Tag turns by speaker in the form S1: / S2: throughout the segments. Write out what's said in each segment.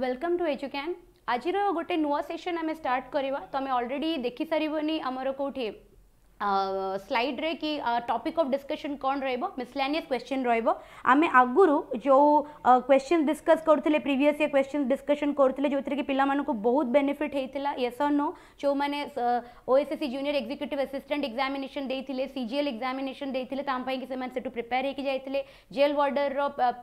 S1: Welcome to एजुक्यान आज गोटे नुआ सेसन आम स्टार्ट करवा तुम्हें अलरेडी देखी सारे आमर कौटी स्लाइड रे कि टॉपिक ऑफ डिस्कशन कौन रिसलानियस क्वेश्चन रमे आगुरु जो क्वेश्चन डिस्कस करते प्रिवियस ये क्वेश्चन डिस्कशन करते जो कि पिला बहुत बेनिफिट होता येस नो जो मैंने O S S C junior executive assistant examination देते सी जी एल एक्जामेसन देते तमेंट प्रिपेयर होकर जाइए जेल वर्डर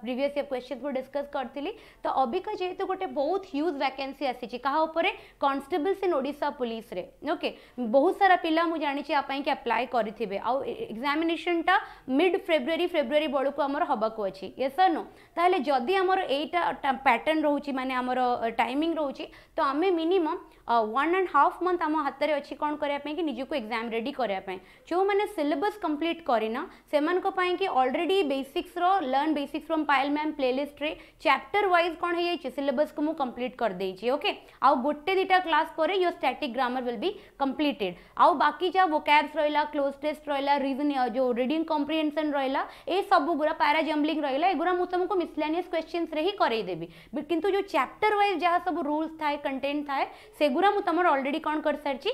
S1: रिवियस ये क्वेश्चन को डिस्कस करी तो अबिका जेहतु गोटे बहुत ह्यूज वैकेंसी आसी कन्स्टेबल्स इन ओडा पुलिस ओके बहुत सारा पिला मुझे जानी করিকি আপ্লাই করিথিবে আউ এক্সামিনেশনটা মিড ফেব্রুয়ারি ফেব্রুয়ারি বেড়ক আমার হবাকু অছি ইয়েস আর নো তাহলে যদি আমার এইটা প্যাটর্ন রয়েছে মানে আমার টাইমিং রয়েছে তো আমি minimum one and half month आम हाथ में अच्छी कौन करने कि निजी को एक्जाम रेडी करने जो मैंने सिलेबस कम्प्लीट करना से कि already basics learn basics from Payal ma'am playlist chapter wise कौन हो सिलेबस को मुझे कम्प्लीट करदे ओके आउ गोटे दुटा क्लास पर your static grammar will be completed आउ बाकी जहाँ वोकैब्स रहा क्लोज टेस्ट रहा रिजन जो रिडिंग कम्प्रिहेनसन रहा यह सब गुरा पाराजम्बलिंग रहा एगुरा मुझे तुमको मिसलानियस क्वेश्चन ही करईदेवी कितु जो चैप्टर व्वज जहाँ सब रूल्स थाए कंटेन्ट थाए से এগুড়া মু তোমার অলরেডি কোণ করে সারিছি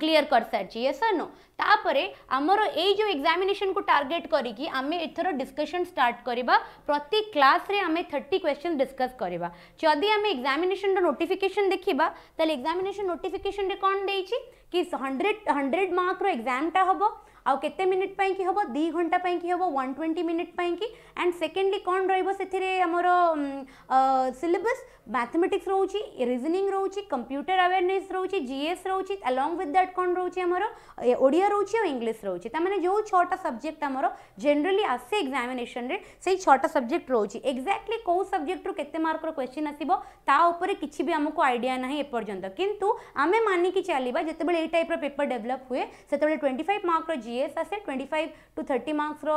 S1: क्लीयर कर सारी ये सर नो तापर आमर यो एक्जामेसन को टार्गेट करके आम स्टार्ट करवा प्रति क्लास रे आम थर्टी क्वेश्चन डिस्कस करवा जदि आम एक्जामेसन नोटिफिकेसन देखा तो एक्जामेसन नोटिफिकेसन कौन दे हंड्रेड हंड्रेड मार्क एक्जामटा हम आउ के मिनिट पर कि हम दी घंटा पर कि हम वन ट्वेंटी मिनिट पर कि एंड सेकेंडली कौन रोर सिलेबस મેથમેટિક્સ રહુચી રીઝનિંગ રહુચી કમ્પ્યુટર અવેરનેસ રહુચી જીએસ રહુચી અલોંગ વિથ ધેટ કોણ રહુચી અમારો ઓડિયા રહુચી ઓ ઇંગ્લિશ રહુચી તામેને જો છોટા સબ્જેક્ટ અમારો જનરલી આસે એક્ઝામિનેશન રે સહી છોટા સબ્જેક્ટ રહુચી એક્ઝેક્ટલી કો સબ્જેક્ટ રો કેટતે માર્કરો ક્વેશ્ચન આસિબો તા ઉપર કિચી ભી હમકો આઈડિયા નહી એ પરજંત કિંંતુ અમે માની કે ચાલીબા જેતે બળે એ ટાઈપર પેપર ડેવલપ હુએ સતે બળે 25 માર્કરો જીએસ આસે 25 ટુ 30 માર્ક્સરો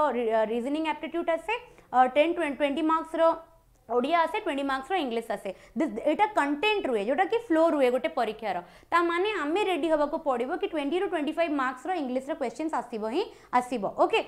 S1: રીઝનિંગ એપ્ટિટ્યુડ આસે 10 ટુ 20 માર્ક્સરો ओडिया आसे ट्वेंटी मार्क्स इंग्लीश आसे यहाँ कंटेन्ट रुए जोटा कि फ्लो रुए गोटे परीक्षार ता मैंने आम रेडी हाँ को पड़ो कि ट्वेंटी रू ट्वेंटी फाइव मार्क्स इंग्लीश्र क्वेश्चन आसव ही आसव ओके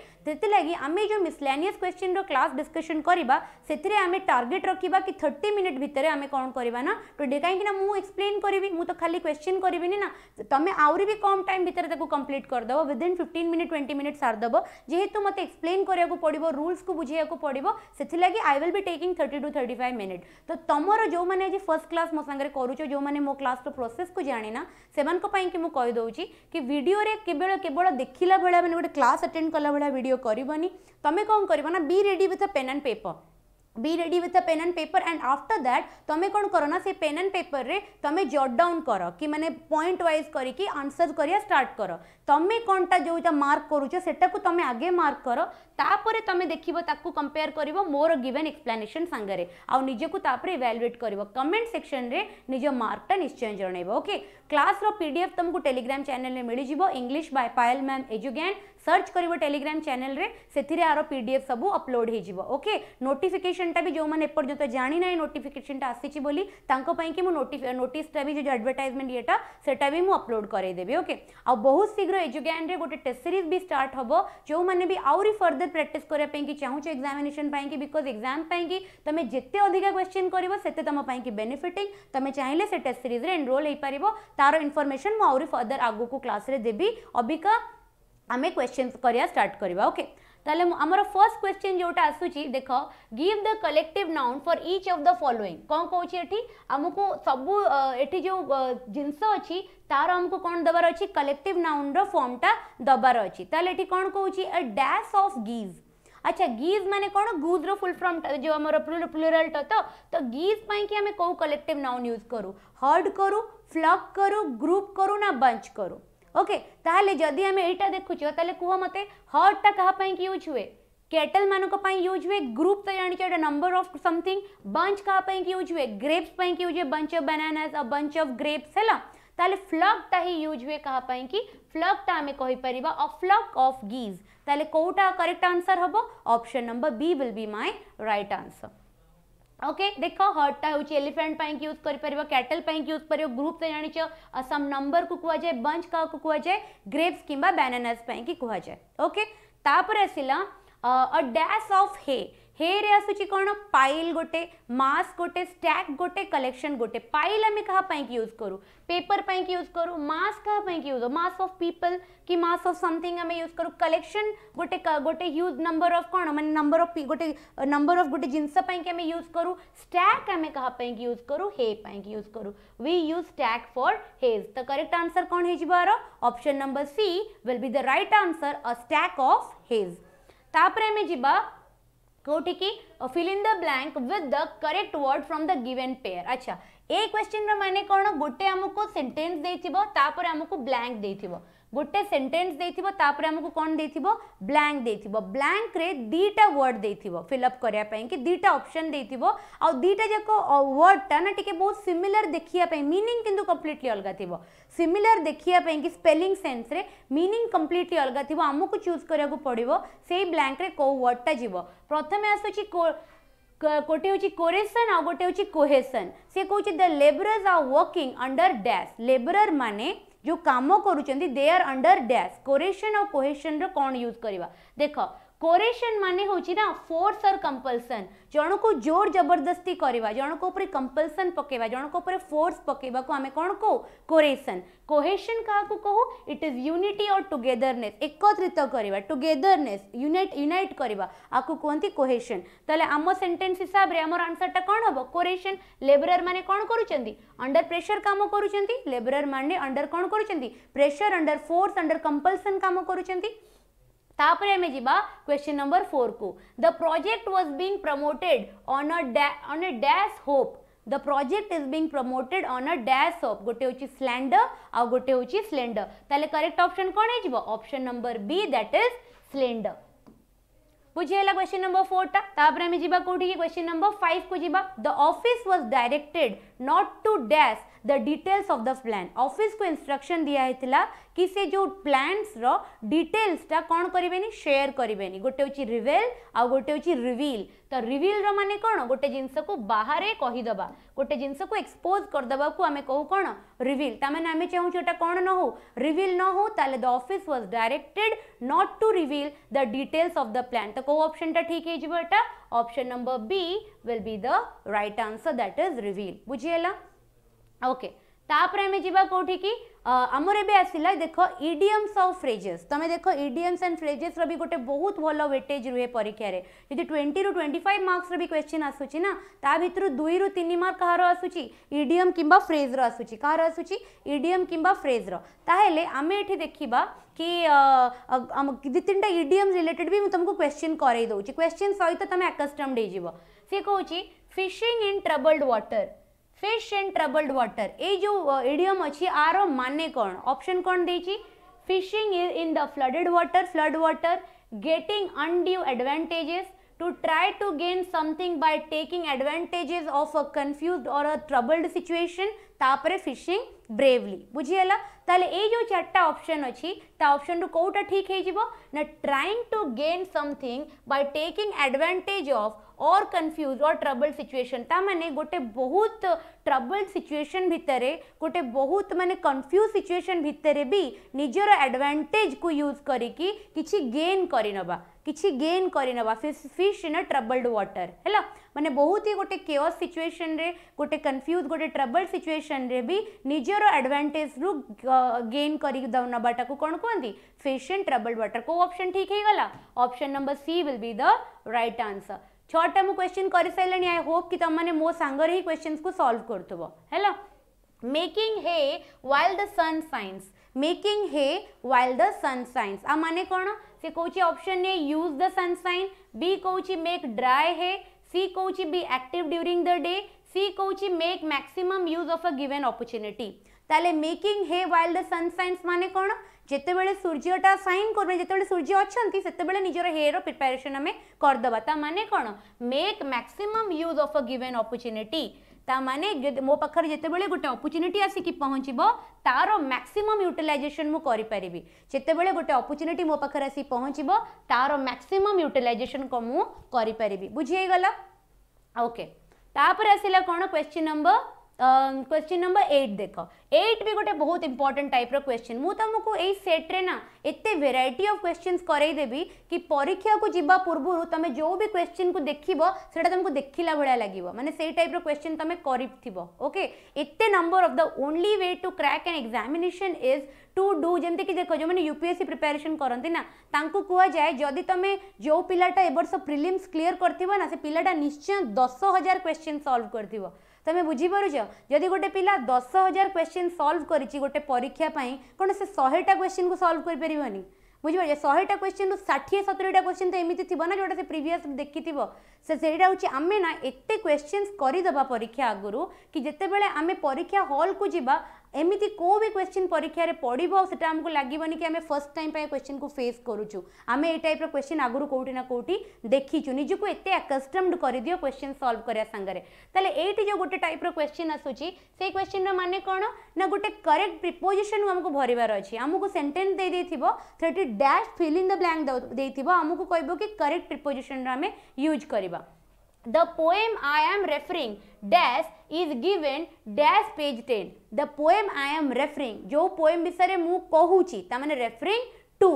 S1: आम जो मिसलानिय क्वेश्चन र्लास् डिस्कसन करवा से आम टार्गेट रखा कि थर्टी मिनिट भर आम कौन करवा ना टूडे कहीं मुझे एक्सप्लेन करी मुझे तो खाली क्वेश्चन करी ना तुम्हें आहरी भी कम टाइम भितर कम्प्लीट करद within fifteen minute twenty minute सारदेव जेहतु मत एक्सप्लेन कराया पड़ो रूल्स को बुझे पड़ो से I will be taking thirty to thirty five minute तो तुमर जो मैंने आज फर्स्ट क्लास मो सागर करुच जो मैंने मो क्लास प्रोसेस तो को जाणिना से मुझे कि भिडियो केवल केवल देखला भाया मैंने गोटे क्लास अटेड कला भाया भिड करनी तुम्हें कौन करना be ready with a pen and paper be ready with a pen and paper and after that तुम्हें कौन कर ना से पेन एंड पेपर रे तुम्हें जट डाउन कर कि मैंने पॉइंट वाइज करके आंसर करिया स्टार्ट कर तुम्हें कौनटा जो मार्क करुच से तुम आगे मार्क कर तापर तुम देखो ତାକୁ କମ୍ପେୟାର କରିବ ମୋର ଗିଭେନ୍ ଏକ୍ସପ୍ଲାନେସନ୍ ସାଙ୍ଗରେ ଆଉ ନିଜକୁ ତାପରେ ଇଭାଲୁଏଟ୍ କରିବ କମେଣ୍ଟ ସେକ୍ସନରେ ନିଜ ମାର୍କଟା ନିଶ୍ଚୟ ଜଣାଇବ ଓକେ କ୍ଲାସ୍ର ପି ଡି ଏଫ୍ ତୁମକୁ ଟେଲିଗ୍ରାମ ଚ୍ୟାନେଲରେ ମିଳିଯିବ ଇଂଲିଶ ବାଇ ପାୟଲ सर्च कर टेलीग्राम चैनल रे से आरो पीडीएफ सब अपलोड होके ओके नोटिफिकेशन टा भी जो मैंने एपर्त जाणी ना नोटिफिकेसन टा आसी कि नोटिसटा भी जो आडभटाइजमेंट येटा सेटा भी मुझे अपलोड करदेवि ओके आ बहुत शीघ्र एजुगैन रे गोटे टेस्ट सीरीज भी स्टार्ट हम जो मैंने भी आउरी फर्दर सर प्राक्ट करने कि चाहूँ एक्जामेसन कि बिकज एक्जाम कि तुम्हें जिते अधिका क्वेश्चन करते तुम्हें कि बेनिफिटिंग तुम्हें चाहिए से टेस्ट सीरीज एनरोल हो पार तार इनफर्मेसन मुझे फर्दर आगे क्लास देवी अबिका आम क्वेश्चन करवा स्टार्ट ओके okay? ताले अमर फर्स्ट क्वेश्चन जोटा आसुची देखो give the collective noun for each of the following कौन कौन ची एठी अमुको सबु एठी जो जिंस अछी तार अमुको कौन दबार अछी कलेक्टिव नाउन रो फॉर्म टा दबार ताले एठी कौन कौन ची डैश ऑफ गिव अच्छा गीज माने कौन गुज रो फुल फॉर्म जो अमर प्लुरल तो तो तो गीज पई कि हमें को कलेक्टिव नाउन यूज करू हर्ड करू फ्लॉक करू ग्रुप करू ना बंच करू ओके ताले जदि आम यहाँ देखु ताहले कह मते हटा क्या यूज हुए कैटल मानक यूज हुए ग्रुप तो जानी नंबर ऑफ समथिंग बंच क्या यूज हुए ग्रेप्स यूज हुए bunch of bananas a bunch of grapes है ताले फ्लग टा ही यूज हुए क्या फ्लग टा आम कहीपर अ फ्लग अफ गीज ताले कौटा करेक्ट आंसर हम option number B will be my right answer okay देख हर्ट टा हूँ एलिफेट पाइक यूज कर कैटल पाइक यूज कर ग्रुप से जानी सम नंबर को कहुए बंच क्या कहुए ग्रेप्स कि बानानाज पाई कहुए ओके आसला अ डैश ऑफ हे हेरे आसुची कौन पाइल गोटे मास गोटे स्टैक गोटे कलेक्शन गोटे पाइल आम क्या यूज करूँ पेपर पर यूज करूँ मास क्या यूज हो मास ऑफ पीपल कि मास ऑफ समथिंग आम यूज करूँ कलेक्शन गोटे गोटे ह्यूज नंबर अफ कौन मैं नंबर अफ गोटे नंबर अफ गोटे जिनस यूज करूँ स्टैक आम क्या यूज करूँ हे यूज करूँ we use stack for hays तो करेक्ट आंसर कौन हो option number C will be the right answer a stack of hays तापर आम जावा हो की fill in the blank with the correct word from the given pair अच्छा ए क्वेश्चन रे माने कोन गुटे हमको सेंटेंस देथिबो तापर हमको ब्लैंक देथिबो गोटे सेन्टेन्स आमको कौन दे ब्लांक दे ब्लांक दीटा वर्ड दे फिलअप करने कि दीटा अप्सन दे दीटा जाक वर्ड टा ना टे बहुत सीमिलर देखापी मिनिंग कितना कम्प्लीटली अलग थी सिमिलर देखापी कि स्पेलींग से मिनिंग कम्प्लीटली अलग थी आमको चूज कराक पड़ो से ही ब्लांक कौ वर्डटा जीव प्रथम आस गोटे हूँ कोरेसन आ गए हूँ कोहेसन से कहते the labourers are working under dash labourer मैंने जो कम करुँच they are under dash coercion और कोहेसन रो यूज करवा देख કોરેશન ମାନେ ହେଉଛି ନା ଫୋର୍ସ ଅର୍ କମ୍ପଲସନ୍ ଜଣକୁ ଜୋର ଜବରଦସ୍ତି କରିବା ଜଣକ ଉପରେ କମ୍ପଲସନ୍ ପକାଇବା ଜଣକ ଉପରେ ଫୋର୍ସ ପକାଇବାକୁ ଆମେ କ'ଣ କହୁ କୋରେସନ୍ କୋହେସନ୍ କାହାକୁ କହୁ ଇଟ୍ ଇଜ୍ ୟୁନିଟି ଅର୍ ଟୁଗେଦରନେସ୍ ଏକତ୍ରିତ କରିବା ଟୁଗେଦରନେସ୍ ୟୁନାଇଟ୍ ୟୁନାଇଟ୍ କରିବା ଆକୁ କୁହନ୍ତି କୋହେସନ୍ ତାହେଲେ ଆମ ସେଣ୍ଟେନ୍ସ ହିସାବରେ ଆମର ଆନ୍ସରଟା କ'ଣ ହେବ କୋରେସନ୍ ଲେବରର୍ ମାନେ କ'ଣ କରୁଛନ୍ତି ଅଣ୍ଡର ପ୍ରେସର୍ କାମ କରୁଛନ୍ତି ଲେବରର୍ ମାନେ ଅଣ୍ଡର କ'ଣ କରୁଛନ୍ତି pressure under force under compulsion କାମ କରୁଛନ୍ତି तापर आम जा क्वेश्चन नंबर फोर को the project was being promoted on a on a dash hope the project is being promoted on a dash hope गोटे हूँ स्लैंडर आ गोटे हूँ स्लेंडर ताल करेक्ट ऑप्शन कौन हो option number B that is slender बुझीगला question number four टापर आम जी क्वेश्चन नंबर फाइव को जी the office was directed not to dash the details of the plan office को इंस्ट्रक्शन दिया कि से जो प्लांट्स रो डिटेल्स टा कौन करेनि सेयार करे गोटे हूँ रिवेल आ गोटे हूँ रिविल तो रिविल माने कौन गोटे जिनस को बाहर कहीदे गोटे जिनस को एक्सपोज करदे को आम कहू कौन रिविल तमें आम चाहूँ यहाँ कौन न हो रिविल न हो ताले the office was directed not to reveal the details of the plant तो कौ ऑप्शन ठीक है option number B will be the right answer that is reveal. Bujiela, Okay. ତାପରେ ଆମେ ଯିବା କେଉଁଠିକି ଆମର ଏବେ ଆସିଲା ଦେଖ ଇଡିଏମ୍ସ ଆଉ ଫ୍ରେଜେସ୍ ତୁମେ ଦେଖ ଇଡିଏମ୍ସ ଆଣ୍ଡ ଫ୍ରେଜେସ୍ର ବି ଗୋଟେ ବହୁତ ଭଲ ୱେଟେଜ୍ ରୁହେ ପରୀକ୍ଷାରେ ଯଦି ଟ୍ୱେଣ୍ଟିରୁ ଟ୍ୱେଣ୍ଟି ଫାଇଭ୍ ମାର୍କସ୍ର ବି କ୍ୱେଶ୍ଚିନ୍ ଆସୁଛି ନା ତା ଭିତରୁ ଦୁଇରୁ ତିନି ମାର୍କ କାହାର ଆସୁଛି ଇଡିଏମ୍ କିମ୍ବା ଫ୍ରେଜ୍ର ଆସୁଛି କାହାର ଆସୁଛି ଇଡିଏମ୍ କିମ୍ବା ଫ୍ରେଜ୍ର ତାହେଲେ ଆମେ ଏଠି ଦେଖିବା କି ଦୁଇ ତିନିଟା ଇଡିଏମ୍ ରିଲେଟେଡ୍ ବି ମୁଁ ତୁମକୁ କ୍ୱେଶ୍ଚିନ୍ କରେଇ ଦେଉଛି କ୍ୱେଶ୍ଚିନ୍ ସହିତ ତୁମେ ଆକଷ୍ଟମ୍ଡ ହେଇଯିବ ସେ କହୁଛି fishing in troubled water fish and troubled water એ જો ઇડિયમ અછી આરો માને કોણ ઓપ્શન કોણ દેચી fishing in the flooded water flood water getting undue advantages to try to gain something by taking advantages of a confused or a troubled situation तापर fishing bravely बुझीगला ताले ए जो चार्टा ऑप्शन अच्छी ता ऑप्शन रु कोटा ठीक है जीवो ना trying to gain something by taking advantage of और कन्फ्यूज और ट्रबल सिचुएशन ता माने गोटे बहुत ट्रबल सिचुएशन भितर गोटे बहुत माने कन्फ्यूज सिचुएशन भितर भी निजर एडवांटेज को यूज करिकी किछि गेन करिनबा किसी गेन करने फिश इन अ ट्रबल्ड व्टर है मैंने बहुत ही गोटे केयस सिचुएसन गोटे कन्फ्यूज गोटे ट्रबल्ड सिचुएसन भी निजर एडवांटेज रू गेन कर नाटा को कौन कहते फिश इन ट्रबल्ड व्टर को अप्सन ठीक है option number C will be the right answer छटा मुझे क्वेश्चन कर सारे आई होप कि तुमने मो सांगे ही क्वेश्चन को सल्व कर making hay while the sun shines making hay while the sun shines आ मैंने कौन सी कोची option A use the sunshine B कोची मेक ड्राई है सी कोची be active during the day C कोची make maximum use of a given opportunity তাহলে making hay while the sun shines মানে কোণ যেতবে সূর্যটা সাইন করবে যেতবে সূর্য অনেক সেতবে নিজের হের প্রিপারেসন আমি করদেবা তা মানে কোণ make maximum use of a given opportunity ताने मो पाखे जितेबले गोटे अपर्चुनिटी आसिक पहुँचब तार मैक्सीमम यूटिलाइजेसन मुझे जितेबले गोटे अपर्चुनिटी मो पाखे आसिक पहुँचब तार मैक्सीमम यूटिलाइजेसन मुझे बुझीगला ओके आसला कौन question number question number eight देख एट भी गोटे बहुत इंपोर्टां टाइप्र क्वेश्चन मु तुमको यही सेट्रे ना एत भेरइट अफ क्वेश्चन करईदेवी कि परीक्षा को जी पूर्व तुम जो भी क्वेश्चन को देखो से तुमको देखला भाया लगे मैंने से टाइप्र क्वेश्चन तुम कर okay eight number of the only way to crack and examination is to do जमती कि देख जो मैंने यूपीएससी प्रिपेरेसन करती ना कहुए जदि तुम्हें जो पिलाटा एवर्ष प्रिलिम्स क्लीयर करना से पिलाटा निश्चय दस हजार क्वेश्चन सल्व कर তুমি বুঝিপারুছ যদি গোটে পিলা দশ হাজার কোশ্চিন সলভ করেছি গোটে পরীক্ষা পাই কোণ সে শহেটা কোশ্চিন সলভ করে পারিবনি বুঝিপার শহেটা কোশ্চিন ষাঠিয়ে সতুরিটা কোশ্চিন তো এমনি থিব না যেটা সে প্রিভিয়াস দেখিথিব সে সেইটা হচ্ছে আমি না এতে কোশ্চিন করিদেবা পরীক্ষা আগর কি যেতবে আমি পরীক্ষা হল কু যা ଏମିତି କେଉଁ ବି କ୍ୱେଶ୍ଚିନ୍ ପରୀକ୍ଷାରେ ପଡ଼ିବ ସେଟା ଆମକୁ ଲାଗିବନି କି ଆମେ ଫର୍ଷ୍ଟ ଟାଇମ୍ ପାଇଁ କ୍ୱେଶ୍ଚିନ୍କୁ ଫେସ୍ କରୁଛୁ ଆମେ ଏଇ ଟାଇପ୍ର କ୍ୱେଶ୍ଚିନ୍ ଆଗରୁ କେଉଁଠି ନା କେଉଁଠି ଦେଖିଛୁ ନିଜକୁ ଏତେ ଆକଷ୍ଟମ୍ଡ କରିଦିଅ କ୍ୱେଶ୍ଚିନ୍ ସଲ୍ଭ କରିବା ସାଙ୍ଗରେ ତାହେଲେ ଏଇଠି ଯେଉଁ ଗୋଟେ ଟାଇପ୍ର କ୍ୱେଶ୍ଚିନ୍ ଆସୁଛି ସେଇ କ୍ୱେଶ୍ଚିନ୍ର ମାନେ କ'ଣ ନା ଗୋଟେ କରେକ୍ଟ ପ୍ରିପୋଜିସନ୍ ଆମକୁ ଭରିବାର ଅଛି ଆମକୁ ସେଣ୍ଟେନ୍ସ ଦେଇଦେଇଥିବ ସେଠି ଡ୍ୟାସ୍ ଫିଲିଂ ଦ ବ୍ଲାଙ୍କ ଦେଇଥିବ ଆମକୁ କହିବ କି କରେକ୍ଟ ପ୍ରିପୋଜିସନ୍ର ଆମେ ୟୁଜ୍ କରିବା the poem i am referring dash is given dash page 10 the poem i am referring jo poem bisare mu kahuchi ta mane referring to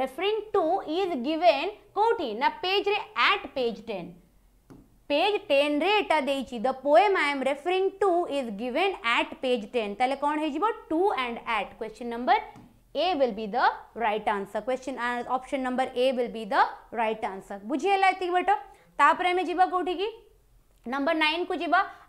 S1: referring to is given kouti na page re at page 10 page 10 re eta deichi the poem i am referring to is given at page 10 tale kon he jibo to and at question number A will be the right answer. Question and option number A will be the right answer. बुझी है like बेटा तापर ତାପରେ ଆମେ ଯିବା की number nine को जी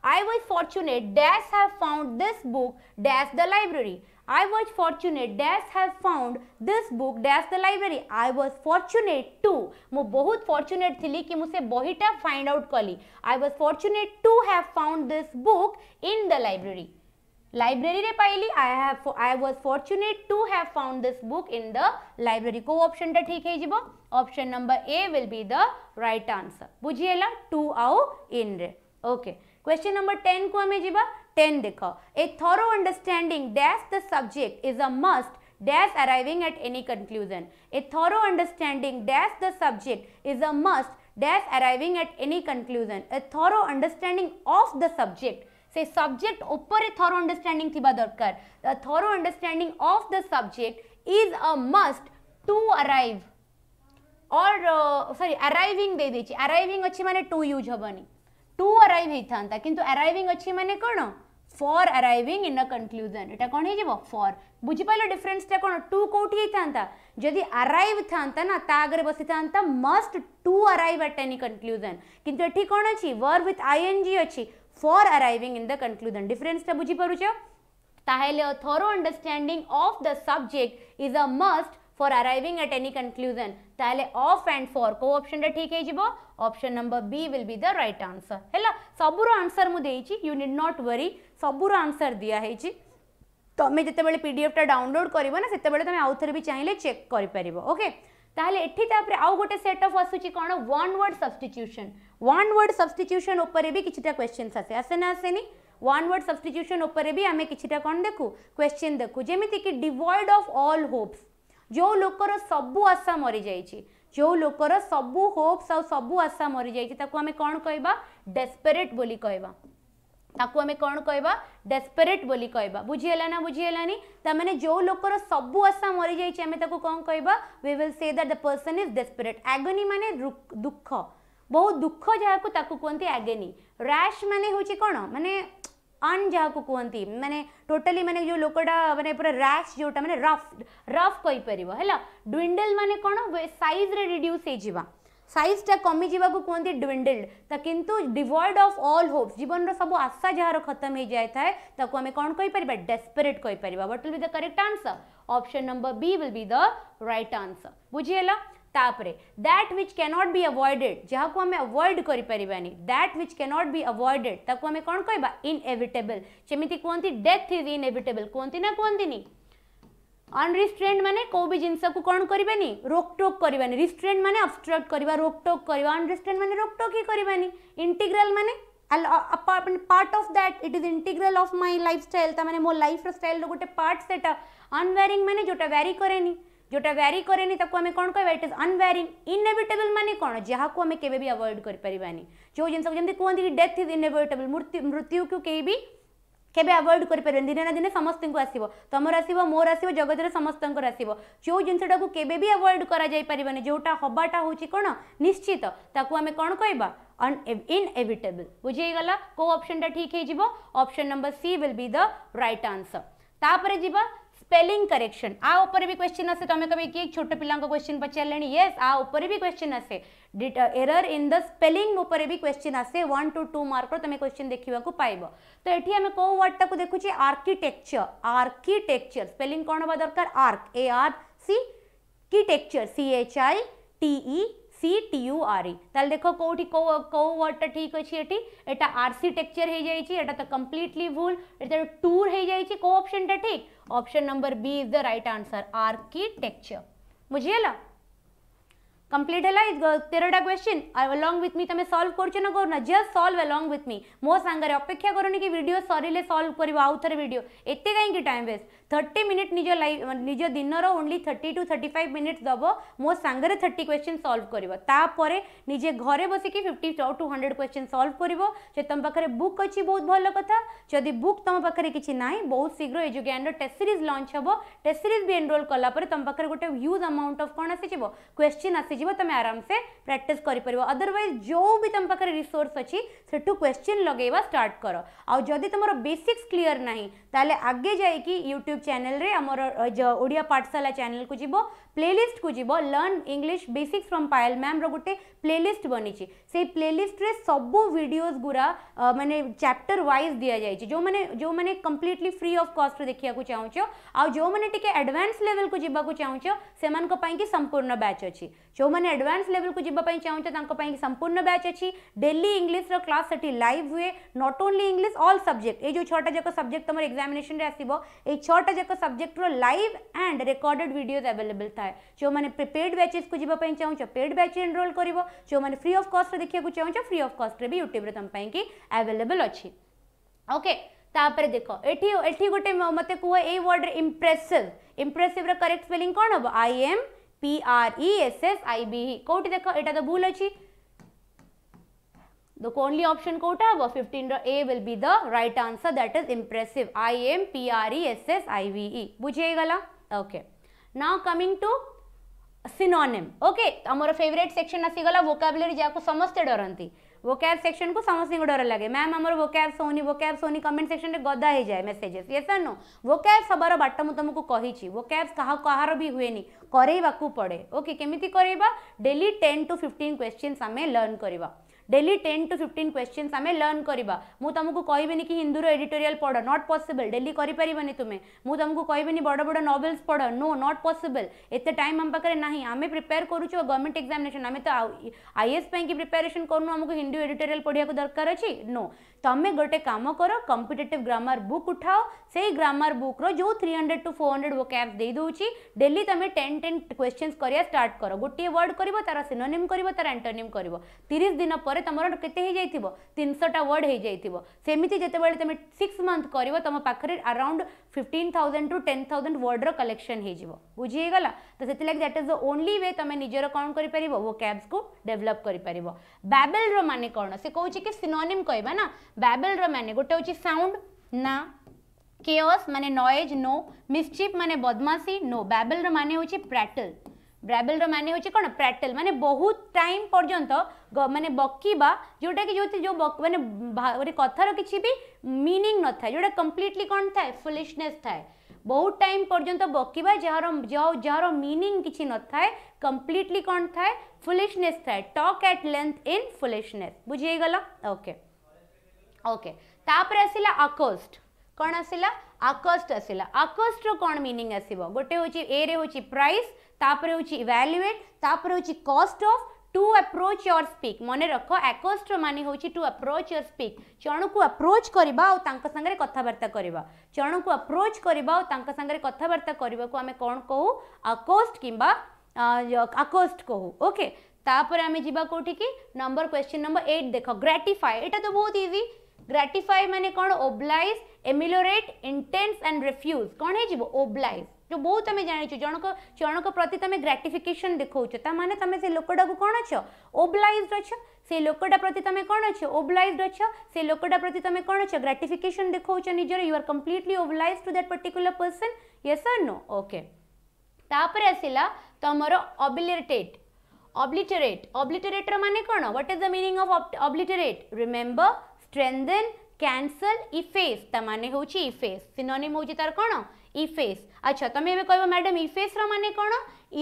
S1: I was fortunate dash have found this book dash the library I was fortunate dash have found this book dash the library I was fortunate to मु बहुत फॉर्चुनेट थी कि मुझे बहीटा फाइंड आउट कली I was fortunate to have found this book in the library library re paili i have i was fortunate to have found this book in the library ko option ta thik hei jibo option number a will be the right answer bujhi hela to our in re okay question number 10 को हमें जीवा 10 देखो A thorough understanding dash the subject is a must. dash arriving at any conclusion. A thorough understanding dash the subject is a must dash arriving at any conclusion. A thorough understanding of the subject से subject ऊपर thorough understanding थी दरकार thorough understanding of the subject is a must to arrive और sorry arriving दे देछि arriving अछि माने to use हबनी टू अराइव ହେଇଥାନ୍ତା किंतु अराइविंग अछि माने कोन for arriving in a conclusion एटा कोन हे जेबो फॉर बुझि पाइलो डिफरेंस टा कोन टू कोठी हेइथांता जदि अराइव थांता ना ता आगे बसिथांता must to arrive at any conclusion किंतु एठी कोन अछि वर्ब विथ आईएनजी अछि for arriving in the conclusion difference ta bujhi paruche tahele a thorough understanding of the subject is a must for arriving at any conclusion tahele of and for ko option ta thik hejibo option number b will be the right answer hela saburo answer mu deichi you need not worry saburo answer diya hechi तमें जिते PDF टा download करना से तुम आउ थे भी चाहिए चेक कर ओके okay? তাহলে এটি তাপরে আউ গটে সেট অফ আসুচি কোন one word substitution one word substitution ওপরে বি কিচিটা কোশ্চেনস আছে আছে না আছে নি ওয়ান ওয়ার্ড সাবস্টিটিউশন ওপরে বি আমি কিচিটা কোন দেখো কোশ্চেন দেখো জেমিতে কি ডিভয়েড অফ অল হোপস যো লোকৰ সবু আশা মৰি যায়েচি যো লোকৰ সবু হোপস আৰু সবু আশা মৰি যায়েচি তাকো আমি কোন ক'ইবা ডেস্পেৰেট বুলি ক'ইবা ତାକୁ ଆମେ କ'ଣ କହିବା ଡେସ୍ପେରେଟ୍ ବୋଲି କହିବା ବୁଝିହେଲା ନା ବୁଝିହେଲାନି ତାମାନେ ଯେଉଁ ଲୋକର ସବୁ ଆଶା ମରିଯାଇଛି ଆମେ ତାକୁ କ'ଣ କହିବା we will say that the person is desperate agony ମାନେ ଦୁଃଖ ବହୁତ ଦୁଃଖ ଯାହାକୁ ତାକୁ କୁହନ୍ତି ଆଗେନି ରାଶ୍ ମାନେ ହେଉଛି କ'ଣ ମାନେ ଅନ୍ ଯାହାକୁ କୁହନ୍ତି ମାନେ ଟୋଟାଲି ମାନେ ଯେଉଁ ଲୋକଟା ମାନେ ପୁରା ରାଶ୍ ଯେଉଁଟା ମାନେ ରଫ୍ ରଫ୍ କହିପାରିବ ହେଲା ଡ୍ୱିଣ୍ଡେଲ୍ ମାନେ କ'ଣ ସାଇଜ୍ରେ ରିଡ୍ୟୁସ୍ ହେଇଯିବା सैजटा कमी जावाक कहते डुविंडेल्ड किंतु डिवर्ड अफ अल होप जीवन रु आशा जार खत्म हो जाए आम कौन कहीपर डेस्परेट कहपर what will be the correct answer option number B will be the right answer बुझीगला तापरे that which cannot be avoided जहाँ को आम अवॉइड करें that which cannot be avoided ताक कौन कह इनएविटेबल जमी कहते डेथ इज इनएविटेबल कहते ना कहते नहीं अनरिस्ट्रेन्ड माने को भी जिनस को कौन करवानी रोकटोक करें रिस्ट्रेन्ड मैंने अबस्ट्रक्ट करवा रोकटोक करवा अनरिस्ट्रेन्ड मैंने रोकटोक ही करें इंटीग्रल मैंने part of that it is integral of my lifestyle मैंने मो लाइफ स्टाइल गोटे पार्ट से अनवेरिंग मैंने जोटा व्यारी कैनि जोटा व्यारी कैनि आम कौन कह इट इज अनवेरिंग इनएविटेबल माने कौन जहाँ को आम केवय भी अवॉइड करपरानी जो जिन कहते कहते डेथ इज इनएविटेबल मृत्यु मृत्यु को कहीं भी କେବେ ଆଭଏଡ଼ କରିପାରିବେନି ଦିନେ ନା ଦିନେ ସମସ୍ତଙ୍କୁ ଆସିବ ତୁମର ଆସିବ ମୋର ଆସିବ ଜଗତରେ ସମସ୍ତଙ୍କର ଆସିବ ଯେଉଁ ଜିନିଷଟାକୁ କେବେ ବି ଆଭଏଡ଼ କରାଯାଇପାରିବନି ଯେଉଁଟା ହେବାଟା ହେଉଛି କ'ଣ ନିଶ୍ଚିତ ତାକୁ ଆମେ କ'ଣ କହିବା ଅନ୍ ଇନ୍ଏଭିଟେବଲ୍ ବୁଝି ହେଇଗଲା କେଉଁ ଅପସନ୍ଟା ଠିକ୍ ହେଇଯିବ option number C will be the right answer ତାପରେ ଯିବା स्पेलिंग करेक्शन आ क्वेश्चन आसे तुम कह कि छोट पा क्वेश्चन पचारे येस आ क्वेश्चन आसे एरर इन द स्पेलिंग भी क्वेश्चन आसे वन टू टू मार्क तुम क्वेश्चन देखा पाइब तो ये आम कौ वर्डटा को देखुचे आर्किटेक्चर आर्किटेक्चर स्पेलींग कौन हाँ दरकार आर्क ए आर सी किटेक्चर C H I T E C T U R ताल देखो कौटी कौ कौ वर्डटा ठीक अच्छे ये आर्सीटेक्चर हो जाए तो कम्प्लीटली भूल टूर हो जाए कौ अपसनटा ठीक option number B is the right answer architecture बुझे कंप्लीट है तेरह क्वेश्चन अलंग विथ मी तुम सल्व कर just solve along with me मो सांगे अपेक्षा करनी कि भिड सर सल्व करते कहीं टाइम वेस्ट थर्टी मिनिट निज लाइफ निज दिन only thirty to thirty five minutes दब मो सांग थर्टी क्वेश्चन सल्व कर निजे बस बसिकी fifty to hundred question solve कर तुम पाखे बुक अच्छी बहुत भल कथा जदि बुक तुम पाखे किसी ना बहुत शीघ्र एजुज्ञान टेस्ट सीरीज लंच हे टेस्ट सीरीज भी एनरोल कलापर तुम पाखे गोटे ह्यूज अमाउंट अफ कौन आसीज क्वेश्चन आसीज तुम आराम से प्राक्ट कर अदरवैज जो भी तुम पाखे रिसोर्स अच्छी से क्वेश्चन लगे स्टार्ट कर आदि तुम बेसिक्स क्लीयर ना तो आगे जाइए यूट्यूब यूट्यूब चैनल रे जो ओडिया पाठशाला चेल को जी प्लेलीस्ट को जीव learn English basics from Payal ma'am गोटे प्लेलीस्ट बनी प्लेलीस्ट में सब भिडज गुरा मैंने चैप्टर व्वज दि जाए जो मैंने जो मैंने कंप्लीटली फ्री अफ कस्ट देखा चाहो आ जो मैंने एडवांस लेवल को जीवाक चाहो से संपूर्ण बैच अच्छी जो मैंने एडवांस लेवल को जीवाई चाहूँ संपूर्ण बैच अच्छी डेली इंग्लीश्र क्लास से लाइव हुए not only English all subject ये छटा जाक सब्जेक्ट तुम एक्जामेसन आसो ये छटा जाक सब्जेक्टर live and recorded videos available था थाए जो मैंने प्रिपेड बैचेस को जीवाई चाहूँ पेड बैच एनरोल कर जो मैंने फ्री अफ कस्ट देखा चाहूँ फ्री अफ कस्ट भी यूट्यूब कि आभेलेबल अच्छी ओके तापर देख एठी एठी गोटे मत कह word impressive impressive correct spelling कौन हम I M P R E S S I V कौटी देख एटा तो भूल अच्छी the only option quota over 15 a will be the right answer that is impressive i m p r e S s i v e bujhe gala okay now coming to synonym okay amara favourite section आसीगला vocabulary जहाँ समस्ते डरती vocab section को समस्त को डर लगे ma'am आम वोकैब सोनी वोकैब सोनी कमेंट सेक्शन में गदा हो जाए मेसेजेस ये सर नो वोकैब हबार बाट मुझे तुमको कही वोकैब कह भी हुए नहीं करवा पड़े ओके okay, केमी करवा daily ten to fifteen question आम लर्न करवा daily ten to fifteen question आम लर्न करवा तुमको कह कि हिंदू एडिटोरियाल पढ़ नट पसबल डेली करें तुमको कह बड़ बड़ नवेल्स पढ़ नो नट पसबल एत टाइम आम पाखे ना आम प्रिपेयर करुच गवर्नमेंट एक्जामेसन आम तो आई एस प्रिपेरेसन करूँ आमको हिंदू एडिटोरियाल पढ़ाक दरकार अच्छी नो তুমি গোটে কাম কর কম্পিটেটিভ গ্রামার বুক উঠাও সেই গ্রামার বুক্র যে three hundred to four hundred vocabs দিয়ে দেছি ডেলি তুমি টেন টেন কোশ্চেন্স করা স্টার্ট কর গোটিয়ে ওয়ার্ড করব তার সিনোনিম করব তার আন্টোনিম করব তিরিশ দিন পরে তোমার কেতে হয়ে যাই তিনশটা ওয়ার্ড হয়ে যাই সেমিতি যেতবে তুমি সিক্স মন্থ করব তোমার পাখে around fifteen thousand to ten thousand વર્ડ્ର କଲେକ୍ସନ୍ ହେଇଯିବ ବୁଝିହେଇଗଲା ତ ସେଥିଲାଗି that is the only way ତୁମେ ନିଜର କ'ଣ କରିପାରିବ ଭୋକାବ୍ସକୁ ଡେଭଲପ୍ କରିପାରିବ ବାବେଲ୍ର ମାନେ କ'ଣ ସେ କହୁଛି କି ସିନୋନିମ୍ କହିବା ନା ବାବେଲ୍ର ମାନେ ଗୋଟେ ହେଉଛି ସାଉଣ୍ଡ ନା କେୟସ୍ ମାନେ ନଏଜ୍ ନୋ ମିସ୍ଚିପ୍ ମାନେ ବଦମାସି ନୋ ବାବେଲ୍ର ମାନେ ହେଉଛି ପ୍ରାଟେଲ୍ ବ୍ରାବେଲର ମାନେ ହେଉଛି କ'ଣ ପ୍ରାଟେଲ ମାନେ ବହୁତ ଟାଇମ୍ ପର୍ଯ୍ୟନ୍ତ ମାନେ ବକିବା ଯେଉଁଟାକି ଯେଉଁଥିରେ ଯେଉଁ ମାନେ ଗୋଟେ କଥାର କିଛି ବି ମିନିଂ ନଥାଏ ଯେଉଁଟା କମ୍ପ୍ଲିଟଲି କ'ଣ ଥାଏ ଫୁଲିସନେସ୍ ଥାଏ ବହୁତ ଟାଇମ୍ ପର୍ଯ୍ୟନ୍ତ ବକିବା ଯାହାର ଯାହାର ମିନିଂ କିଛି ନଥାଏ କମ୍ପ୍ଲିଟଲି କ'ଣ ଥାଏ ଫୁଲିସନେସ୍ ଥାଏ talk at length in foolishness ବୁଝି ହେଇଗଲ ଓକେ ଓକେ ତାପରେ ଆସିଲା ଆକୋଷ୍ଟ କ'ଣ ଆସିଲା ଆକୋଷ୍ଟ ଆସିଲା ଆକୋଷ୍ଟର କ'ଣ ମିନିଂ ଆସିବ ଗୋଟେ ହେଉଛି ଏରେ ହେଉଛି ପ୍ରାଇସ୍ तापर हूँ इवालुएट तापर हूँ cast off to approach your speak मन रख आकोस्ट्र मानी हूँ टू अप्रोच योर स्पीक जन को अप्रोच करवागर कथबार्ता करवा जन को अप्रोच करवागर कथबार्ता करने आम कौन कहू आकोस्ट कि आकोस्ट कहू ओके आम जा की नंबर क्वेश्चन नंबर एट देख ग्राटिफाए यहाँ तो बहुत इजी ग्राटिफाए मैंने कौन oblige ameliorate intense and refuse कौन है ओब्लाइज जो बहुत तुम जाच जनक जनक प्रति तुम ग्राटिफिकेसन देखो ता मैंने तुम से लोकटा को कौन अच ओब्लाइज अच से लोकटा प्रति तुम कौन अच ओब्लाइज अच से लोकटा प्रति तुम कौन अच ग्राटिफिकेसन देखो निजर you are completely oblige to that particular person yes or no okay आसला तुम अबिलिटेट अब्लीटरेट अब्लीटरेट रे कौन what is the meaning of obliterate remember strengthen cancel efface तमाने हूँ इफेस सिनोनिम होची तार कौन इफेस e अच्छा तुम्हें कह मैडम इफेस रान कौन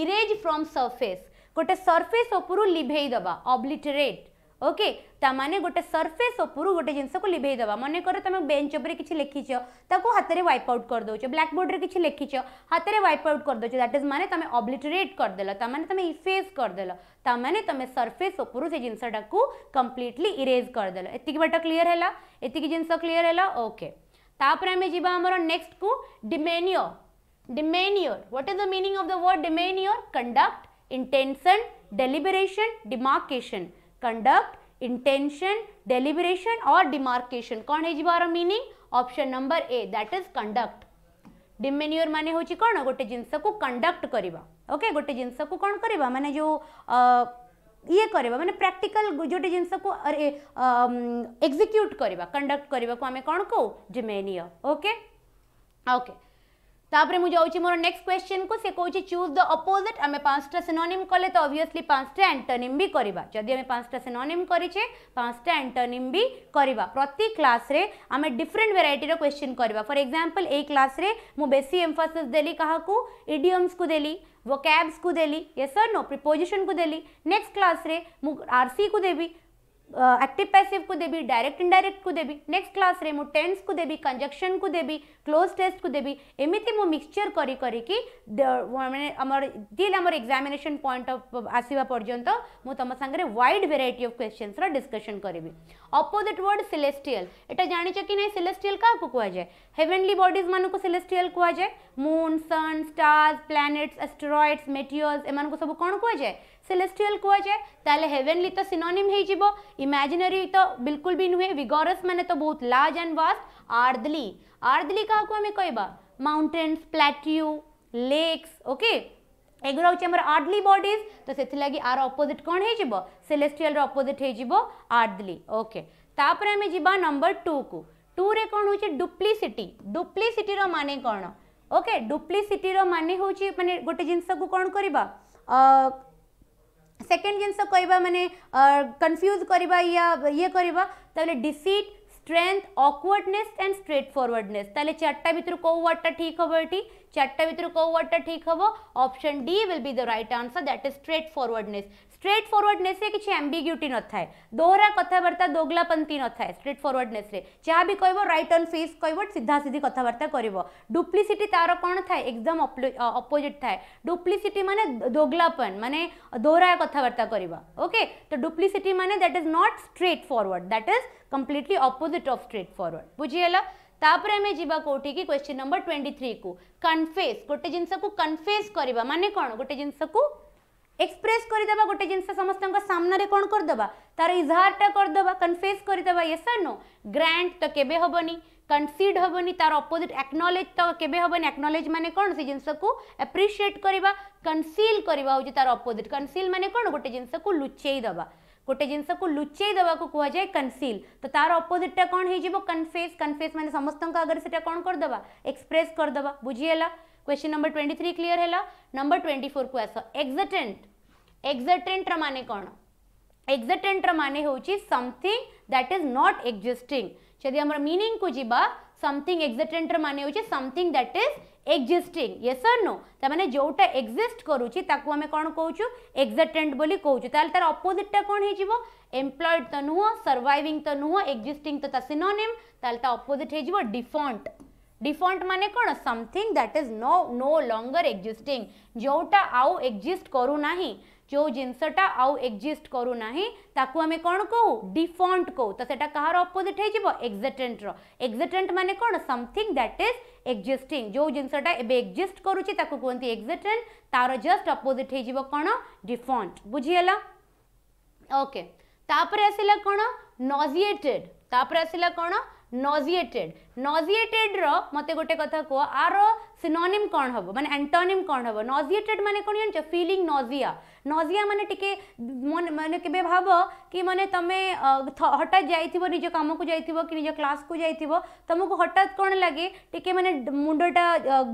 S1: इरेज फ्रम सरफेस गोटे सरफेस लिभेदबा अब्लीटरेट ओके ताने गोटे सरफेस गोटे जिन लिभेद मन कर तुम बेच पर किसी लिखीच ताको हाथ में व्व आउट करदे ब्लाकबोर्ड में किसी लिखीच हाथ में व्व आउट करदे दैट इज मैंने तुम अब्लीटरेट करदेल ताने तुम इफेस करदे ताने तुम सरफेस से जिनसटा को कम्प्लीटली इरेज करदे ये बाट क्लीयर है ये जिनस क्लीयर है ओके तापर आम जी आम नेक्स्ट को demeanour demeanour what is the meaning of the word demeanour conduct intention deliberation demarcation conduct intention deliberation और डिमार्केशन कौन है यार meaning option number A that is conduct demeanour माने हूँ कौन गोटे जिनस को कंडक्ट करवा ओके गोटे जिनस को कौन करवा माने जो आ, ये करवा मानने प्राक्टिकाल गोटे जिनस एक्जिक्यूट करवा कंडक्ट करने को आम कौन कहू जिमेनिय ओके ओके okay. तापर मुझे मोर नेक्स्ट क्वेश्चन को से कौन चूज द अपोजिट आम पांचटा सिनोनिम कले तो अभीयसली पांचटा एंटोनिम भी करवा जदि आम पांचटा सिनोनिम करे पांचटा एंटोनिम भी करवा प्रति क्लास रे आम डिफरेंट भेर क्वेश्चन करवा फॉर एग्जांपल ए क्लास रे मु बेसी एम्फोसिस देली क्या इडियम्स को देली वोकैब्स को देली ये सर नो प्रिपोजिशन को देली नेक्स्ट क्लास रे मु आरसी को देवी एक्टिव uh, पैसिव को देबी डायरेक्ट इनडायरेक्ट को देबी नेक्स्ट क्लास रे मु टेंस को देबी कंजक्शन को देबी क्लोज टेस्ट को देबी एमिति मु मिक्सचर करी करी कि माने हमर दिल हमर एग्जामिनेशन पॉइंट ऑफ आसीबा पर्यंत मु तम संगे वाइड भेराइटी ऑफ क्वेश्चंस रा डिस्कशन करिवि अपोजिट वर्ड सिलेस्टियल एटा जानि छ कि नै सिलेस्टियल का को कुआ जाय हेवनली बॉडीज मानु को सिलेस्टियल कुआ जाय moon sun stars planets asteroids meteors ए को सब कोन कुआ जाय सेलेस्टियल कह जाए तो हेवेनली तो सिनोनिम हो इमेजिनरी तो बिल्कुल भी नुहे विगोरस मैंने तो बहुत large and vast earthly earthly क्या आम कह माउंटेन्स प्लाट्यू लेक्स ओके एगुरा हूँ आर्दली बडीज तो से लगे आर अपोजिट कौन हो सेलेटियल अपोजिट हो आर्दली ओके आम जा नंबर टू को टू रे कौन हो डुप्लीसीटी डुप्लीसीटर माने कौन ओके डुप्लीसीटर माने हूँ मानते गोटे जिनस को कौन करवा सेकेंड जिनस कह मैंने कन्फ्यूज करवा ये करवा डिट strength awkwardness and straightforwardness चार्टा भितर कौ वर्डटा ठीक हम ये चार्टा भितर कौ वर्डटा ठीक हम option D will be the right answer that is straightforwardness straightforwardness એ କିଛି આમ્બિગ્યુટી ନଥାଏ ଦୋହରା କଥାବାର୍ତ୍ତା ଦୋଗଲାପନ୍ତି ନଥାଏ ଷ୍ଟ୍ରେଟ୍ ଫରୱାର୍ଡନେସ୍ରେ ଯାହା ବି କହିବ ରାଇଟ୍ ଅନ୍ ଫେସ୍ କହିବ ସିଧାସିଧି କଥାବାର୍ତ୍ତା କରିବ ଡୁପ୍ଲିସିଟି ତାର କ'ଣ ଥାଏ ଏକଦମ୍ ଅପୋଜିଟ୍ ଥାଏ ଡୁପ୍ଲିସିଟି ମାନେ ଦୋଗଲାପନ୍ ମାନେ ଦୋହରା କଥାବାର୍ତ୍ତା କରିବା ଓକେ ତ ଡୁପ୍ଲିସିଟି ମାନେ that is not straightforward that is completely opposite of straightforward ବୁଝିହେଲା ତାପରେ ଆମେ ଯିବା କେଉଁଠିକି କ୍ୱେଶ୍ଚିନ୍ ନମ୍ବର ଟ୍ୱେଣ୍ଟି ଥ୍ରୀକୁ କନଫେସ୍ ଗୋଟେ ଜିନିଷକୁ କନଫେସ୍ କରିବା ମାନେ କ'ଣ ଗୋଟେ ଜିନିଷକୁ एक्सप्रेस करदे गोटे जिन समस्त सामने कौन करदे तार इजहारटा करदे कनफेस करदे ये सर नो ग्रांट तो केवे हेनी कनसीड हेनी तार अपोजिट एक्नोलेज तो केवे हेनी एक्नोलेज मैंने कौन से जिनस को एप्रिसीएट करवा कनसिल करवा हूँ तार अपोजिट कनसिल मैंने कौन गोटे जिनस को लुचई दवा गोटे जिनस को लुचई देवा कहुए कनसिल तो तार अपोजिटा कौन हो कनफेस कनफेस मैंने समस्त आगे से कौन करदे एक्सप्रेस करदे बुझीगला question number twenty three clear है नंबर ट्वेंटी फोर को आस एक्जटेन्ट एक्जटेन्ट्र रे कौन एक्जटेन्ट्र रे हूँ something that is not existing जदि आम मिनिंग को जी समथिंग एक्जटेन्ट्र रे हूँ something that is existing yes or no ताने जोटा एक्जिस्ट करुच्ची कौन कौ एक्जटेन्ट बोली कौ तार अपोजिटा कौन हो एम्प्लयड तो नुह सर्वाइविंग तो नुह एक्जिस्टिंग तो सिनोनिम ताल ता अपोजिट हो डिफॉन्ट ડિફોલ્ટ ମାନେ କ'ଣ something that is no no longer existing ଯେଉଁଟା ଆଉ ଏକ୍ଜିଷ୍ଟ କରୁନାହିଁ ଯେଉଁ ଜିନିଷଟା ଆଉ ଏକ୍ଜିଷ୍ଟ କରୁନାହିଁ ତାକୁ ଆମେ କ'ଣ କହୁ ଡିଫଣ୍ଟ କହୁ ତ ସେଟା କାହାର ଅପୋଜିଟ୍ ହେଇଯିବ ଏକ୍ଜିଟେଣ୍ଟର ଏକ୍ଜିଟେଣ୍ଟ ମାନେ କ'ଣ ସମଥିଙ୍ଗ ଦ୍ୟାଟ୍ ଇଜ୍ ଏକ୍ଜିଷ୍ଟିଂ ଯେଉଁ ଜିନିଷଟା ଏବେ ଏକ୍ଜିଷ୍ଟ କରୁଛି ତାକୁ କୁହନ୍ତି ଏକ୍ଜିଟେଣ୍ଟ ତାର ଜଷ୍ଟ ଅପୋଜିଟ୍ ହେଇଯିବ କ'ଣ ଡିଫଣ୍ଟ ବୁଝିହେଲା ଓକେ ତାପରେ ଆସିଲା କ'ଣ ନଜିଏଟେଡ୍ ତାପରେ ଆସିଲା କ'ଣ ନଜିଏଟେଡ୍ ନଜିଏଟେଡ୍ର ମୋତେ ଗୋଟେ କଥା କୁହ ଆର सिनोनिम कौन हम माने एंटोनिम कौन हम नजिएटेड माने कौन जान फिलिंग नजिया नजिया माने टिके माने के भाव कि मैंने तमे हटात जा निज कम को निज क्लास को जाइथिबो तुमको हटात कौन लगे टी मैंने मुंडटा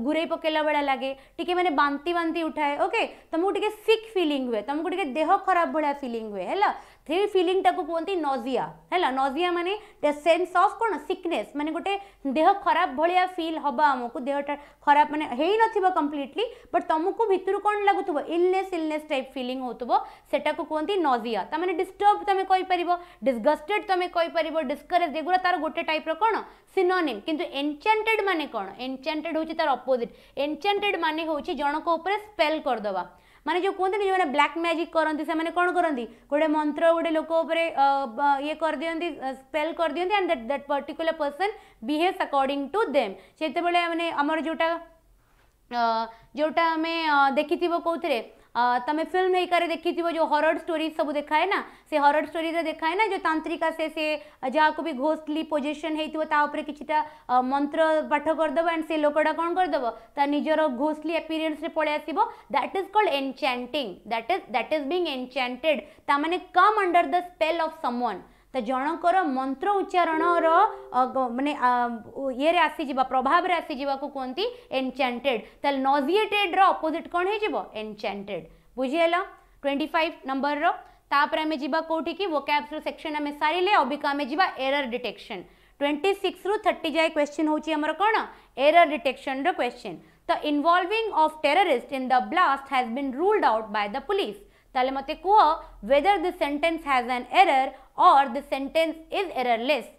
S1: गुरै पकेला बेला लगे टी मैंने बांति बांति उठाए ओके तुमको टी सिक फिलिंग हुए तुमको टी देह खराब भाया फिलिंग हुए हैला ସେଇ ଫିଲିଂଟାକୁ कहते नजिया है नजिया ମାନେ सेन्स अफ कौन सिकने ମାନେ गोटे देह खराब भाया फिल हम आमको देहटा खराब ପୁରା ମାନେ ହେଇନଥିବ କମ୍ପ୍ଲିଟଲି ବଟ୍ ତୁମକୁ ଭିତରୁ କ'ଣ ଲାଗୁଥିବ ଇଲନେସ୍ ଇଲନେସ୍ ଟାଇପ୍ ଫିଲିଂ ହେଉଥିବ ସେଟାକୁ କୁହନ୍ତି ନଜିଆ ତା'ମାନେ ଡିଷ୍ଟର୍ବ ତୁମେ କହିପାରିବ ଡିସଗଷ୍ଟେଡ୍ ତୁମେ କହିପାରିବ ଡିସ୍କରେଜ୍ ଏଗୁଡ଼ା ତାର ଗୋଟେ ଟାଇପ୍ର କ'ଣ ସିନୋନିମ୍ କିନ୍ତୁ ଏନ୍ଚାଣ୍ଟେଡ୍ ମାନେ କ'ଣ ଏନ୍ଚାଣ୍ଟେଡ୍ ହେଉଛି ତାର ଅପୋଜିଟ୍ ଏନ୍ଚାଣ୍ଟେଡ୍ ମାନେ ହେଉଛି ଜଣଙ୍କ ଉପରେ ସ୍ପେଲ୍ କରିଦେବା ମାନେ ଯେଉଁ କୁହନ୍ତିନି ଯେଉଁମାନେ ବ୍ଲାକ୍ ମ୍ୟାଜିକ୍ କରନ୍ତି ସେମାନେ କ'ଣ କରନ୍ତି ଗୋଟେ ମନ୍ତ୍ର ଗୋଟେ ଲୋକ ଉପରେ ଇଏ କରିଦିଅନ୍ତି ସ୍ପେଲ୍ କରିଦିଅନ୍ତି and that that particular person behaves according to them ସେତେବେଳେ ମାନେ ଆମର ଯେଉଁଟା जोटा आम देखी कौन तुम फिल्म यिकार देखी जो हरर स्टोरी सब देखाए ना से हरर स्टोरी देखाए ना जो तांत्रिका से से जहाँ भी घोस्टली पोजिशन होपर कि मंत्र पाठ करदेव एंड से लोकटा कौन करदेव निजर घोस्टली एपिरीयन्स पलि that is called enchanting that is that is being enchanted ता मैंने come under the spell of someone ତ ଜଣଙ୍କର ମନ୍ତ୍ର ଉଚ୍ଚାରଣର ମାନେ ଇଏରେ ଆସିଯିବା ପ୍ରଭାବରେ ଆସିଯିବାକୁ କୁହନ୍ତି ଏନ୍ଚାଣ୍ଟେଡ୍ ତାହେଲେ ନଜିଏଟେଡ଼୍ର ଅପୋଜିଟ୍ କ'ଣ ହେଇଯିବ ଏନ୍ଚାଣ୍ଟେଡ୍ ବୁଝିହେଲ ଟ୍ୱେଣ୍ଟି ଫାଇଭ୍ ନମ୍ବରର ତାପରେ ଆମେ ଯିବା କେଉଁଠିକି ଭୋକାବ୍ସର ସେକ୍ସନ୍ ଆମେ ସାରିଲେ ଅବିକା ଆମେ ଯିବା ଏରର୍ ଡିଟେକ୍ସନ୍ ଟ୍ୱେଣ୍ଟି ସିକ୍ସରୁ ଥାର୍ଟି ଯାଏ କ୍ୱେଶ୍ଚିନ୍ ହେଉଛି ଆମର କ'ଣ ଏରର୍ ଡିଟେକ୍ସନ୍ର question The involving of terrorists in the blast has been ruled out by the police. ତାହେଲେ ମୋତେ କୁହ whether the sentence has an error or the sentence is errorless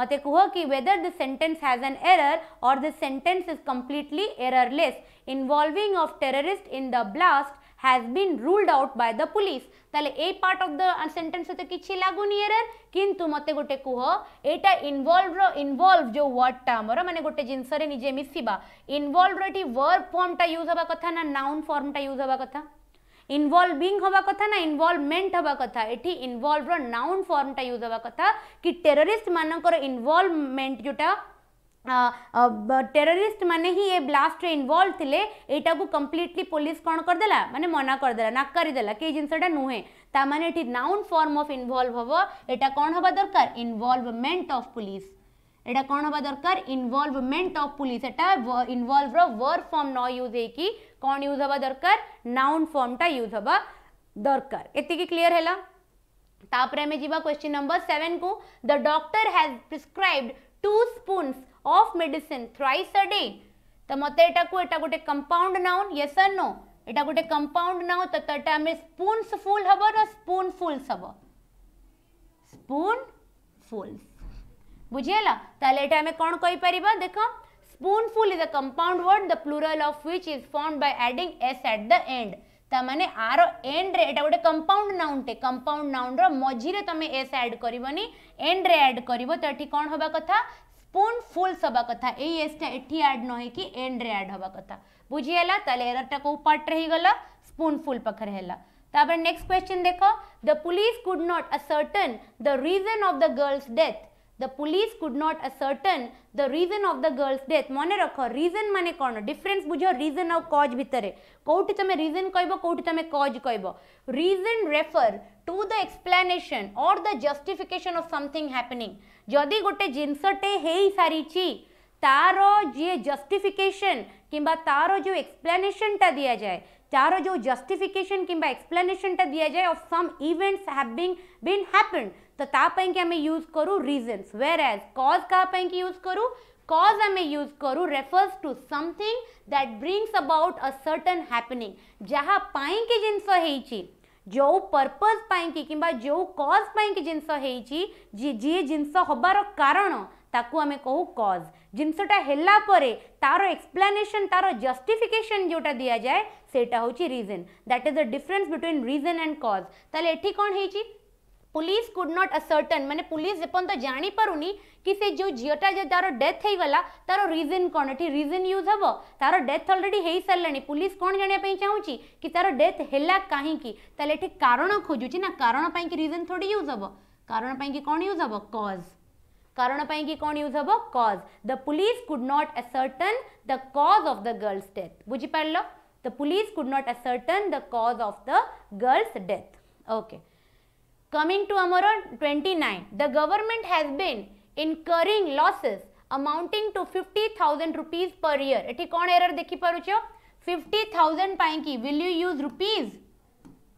S1: ମୋତେ କୁହ କି whether the sentence has an error or the sentence is completely errorless involving of terrorist in the blast has been ruled out by the police তাহলে এই part of the sentence তো কিছু লাগুনি error কিন্তু মতে গোটে কুহ এটা ইনভলভ র ইনভলভ যে ওয়ার্ডটা আমার মানে গোটে জিনিসরে নিজে মিশিবা ইনভলভ র এটি ভার্ব ফর্মটা ইউজ হবা কথা না নাউন ফর্মটা ইউজ হবা কথা ইনভলভিং হওয়া কথা না ইনভলভমেন্ট হওয়া কথা এটি ইনভলভর নাউন ফর্মটা ইউজ হওয়া কথা কি টেরোরিস্ট মানকর ইনভলভমেন্ট যেটা टेररिस्ट मैंने ही ये ब्लास्ट रे थे यहाँ को कम्प्लीटली पुलिस कौन करदेला मैंने मना करदेला नाकारीदेला कि जिनटा नुहे ताने नाउन फर्म अफ इनवल्व हम यहाँ कौन हवा दरकार इनवल्वमेंट अफ पुलिस এটা কোণ হওয়া দরকার ইনভলভমেন্ট অফ পুলিশ এটা ইনভলভর ওয়ার্ব ফর্ম ন ইউজ হয়েকি কোণ ইউজ হওয়া দরকার নাউন ফর্মটা ইউজ হওয়া দরকার এতিকি ক্লিয়ার হলা তাপরে আমি যা কোশ্চিন নম্বর সেভেন কু the doctor has prescribed two spoons of medicine thrice a day তো মতো এটা এটা গোটে compound noun yes or no এটা গোটে কম্পাউন্ড নাউন তো এটা আমি স্পুনসফুল হব না স্পুনফুলস হব স্পুনফুলস बुझीगला तेल ये आम कौन कहि परिबा देख spoonful is a compound word the plural of which is formed by adding S at the end तामाने आर एंड रे गोटे कंपाउंड नाउनटे कंपाउंड नाउन रो तुम एस एड कर एंड रे ऐड करबो त एठी कोन होबा कथा स्पून फुल्स हवा कथ एसटा टा एठी ऐड न होई कि एंड रे ऐड होबा कथा बुझी हला तले एरर पार्ट रही गला स्पूनफुल पखर हला नेक्स्ट क्वेश्चन देखो the police could not ascertain the reason of the girl's death the police could not ascertain the reason of the girl's death મને રખ રીઝન ମାନେ କ'ଣ ଡିଫରେନ୍ସ ବୁଝ ରିଜନ୍ ଆଉ କଜ୍ ଭିତରେ କେଉଁଠି ତୁମେ ରିଜନ୍ କହିବ କେଉଁଠି ତୁମେ କଜ୍ କହିବ reason refer to the explanation or the justification of something happening ଯଦି ଗୋଟେ ଜିନିଷଟେ ହେଇସାରିଛି ତାର ଯିଏ ଜଷ୍ଟିଫିକେସନ୍ କିମ୍ବା ତାର ଯେଉଁ ଏକ୍ସପ୍ଲାନେସନ୍ଟା ଦିଆଯାଏ तार जो जस्टिफिकेशन कि एक्सप्लानेसनटा दि जाए of some events have been been happen तो ताकि यूज करूँ रिजन्स वेर एज कॉज कहाँ की यूज करूँ कॉज हमें यूज करूँ refers to something that brings about a certain happening जहाँ पाई कि जिनस जो पर्पज पाई कि जो कज पाई कि जिनस जिनस हबार कारण ताकूँ कहू कज जिनसटा है तार एक्सप्लानेसन तार जस्टिफिकेशन जोटा दि जाए से reason that is the difference between reason and cause तेल ये कौन है पुलिस कुड नट असर्टन मैंने पुलिस एपर्त तो जापरूनी कि से जो झीटा तार डेथ होगला तार रिजन कौन ये रिजन यूज हम तार डेथ अलरेडी हो सारा पुलिस कौन जानापी चाहूँगी कि तार डेथ है कहीं कारण खोजुची ना कारण कि रिजन थोड़ी यूज हम कारण कि कौन यूज हम कज कारण कि कौन यूज हम cause the police could not ascertain the cause of the girl's death बुझिपार the police could not ascertain the cause of the girl's death okay okay. Coming to our 29, the government has been incurring losses amounting to 50,000 rupees per year. एठी कौन error देखी परुछो? 50,000 पाएं की will you use rupees?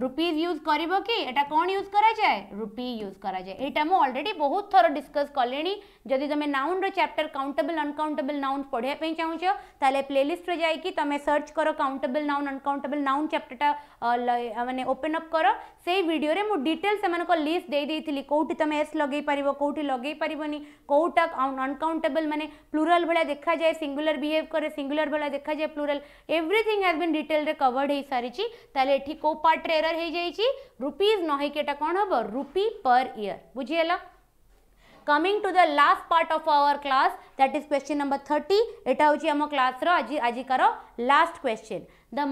S1: Rupees use कर कि एटा कौन use कराए रुपी यूज कराए यहाँ मुझे अलरेडी बहुत थर डिस्कस कले जदि तुम noun chapter countable uncountable noun पढ़ाई चाहूँ तेल प्लेलीस्ट जाकि तुम सर्च कर काउंटेबल नाउन अनकाउंटेबल नाउन चैप्टरटा मैंने ओपेन अप कर से भिडियो मु डिटेल से लिस्ट दे देती कौटी तुम एस लगे पार कौटी लगे पारनी कौटा अनकाउंटेबल मैंने प्लूराल भाया देखा जाए सिंगुलर बिहेव कै सिंगुलर भाया देखा जाए plural everything has been detail covered हो सारी ताले ये कौ पार्ट्रे एरर हो जाइए रुपीज नई यहाँ कौन हम रुपी पर इयर बुझीगला coming to the last part of our class that is question number 30 eta amo class ra aji karo last question the